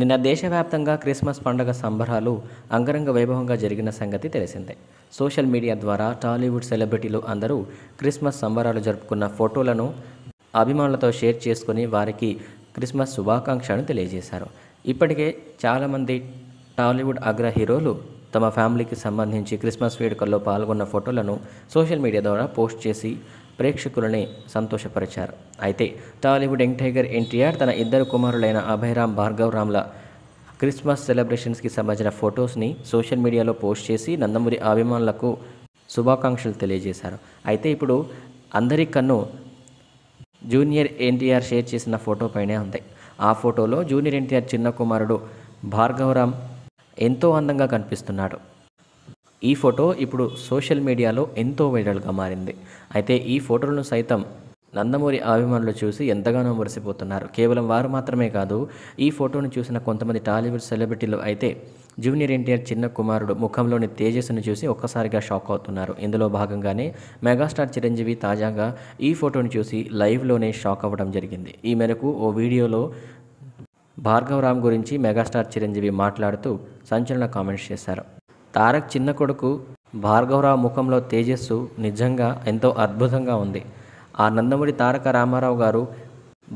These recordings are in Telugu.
నిన్న దేశవ్యాప్తంగా క్రిస్మస్ పండుగ సంబరాలు అంగరంగ వైభవంగా జరిగిన సంగతి తెలిసిందే సోషల్ మీడియా ద్వారా టాలీవుడ్ సెలబ్రిటీలు అందరూ క్రిస్మస్ సంబరాలు జరుపుకున్న ఫోటోలను అభిమానులతో షేర్ చేసుకుని వారికి క్రిస్మస్ శుభాకాంక్షలను తెలియజేశారు ఇప్పటికే చాలామంది టాలీవుడ్ అగ్ర హీరోలు తమ ఫ్యామిలీకి సంబంధించి క్రిస్మస్ వేడుకల్లో పాల్గొన్న ఫోటోలను సోషల్ మీడియా ద్వారా పోస్ట్ చేసి ప్రేక్షకులని సంతోషపరిచారు అయితే టాలీవుడ్ యంగ్ టైగర్ ఎన్టీఆర్ తన ఇద్దరు కుమారులైన అభయరామ్ భార్గవ్ రామ్ల క్రిస్మస్ సెలబ్రేషన్స్కి సంబంధించిన ఫొటోస్ని సోషల్ మీడియాలో పోస్ట్ చేసి నందమూరి అభిమానులకు శుభాకాంక్షలు తెలియజేశారు అయితే ఇప్పుడు అందరి కన్ను జూనియర్ ఎన్టీఆర్ షేర్ చేసిన ఫోటో పైనే ఉంది ఆ ఫోటోలో జూనియర్ ఎన్టీఆర్ చిన్న కుమారుడు భార్గవరామ్ ఎంతో అందంగా కనిపిస్తున్నాడు ఈ ఫోటో ఇప్పుడు సోషల్ మీడియాలో ఎంతో వైరల్గా మారింది అయితే ఈ ఫోటోలను సైతం నందమూరి అభిమానులు చూసి ఎంతగానో మురిసిపోతున్నారు కేవలం వారు మాత్రమే కాదు ఈ ఫోటోను చూసిన కొంతమంది టాలీవుడ్ సెలబ్రిటీలు అయితే జూనియర్ ఎన్టీఆర్ చిన్న కుమారుడు ముఖంలోని తేజస్సును చూసి ఒక్కసారిగా షాక్ అవుతున్నారు ఇందులో భాగంగానే మెగాస్టార్ చిరంజీవి తాజాగా ఈ ఫోటోను చూసి లైవ్లోనే షాక్ అవ్వడం జరిగింది ఈ మేరకు ఓ వీడియోలో భార్గవరామ్ గురించి మెగాస్టార్ చిరంజీవి మాట్లాడుతూ సంచలన కామెంట్స్ చేశారు తారక్ చిన్న కొడుకు భార్గవరావు ముఖంలో తేజస్సు నిజంగా ఎంతో అద్భుతంగా ఉంది ఆ నందమూడి తారక రామారావు గారు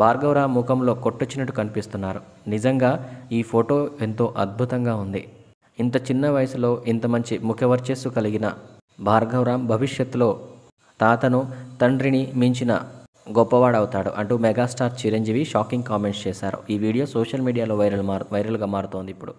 భార్గవరావు ముఖంలో కొట్టొచ్చినట్టు కనిపిస్తున్నారు నిజంగా ఈ ఫోటో ఎంతో అద్భుతంగా ఉంది ఇంత చిన్న వయసులో ఇంత మంచి ముఖవర్చస్సు కలిగిన భార్గవరాం భవిష్యత్తులో తాతను తండ్రిని మించిన గొప్పవాడవుతాడు అంటూ మెగాస్టార్ చిరంజీవి షాకింగ్ కామెంట్స్ చేశారు ఈ వీడియో సోషల్ మీడియాలో వైరల్ మారు వైరల్గా మారుతోంది ఇప్పుడు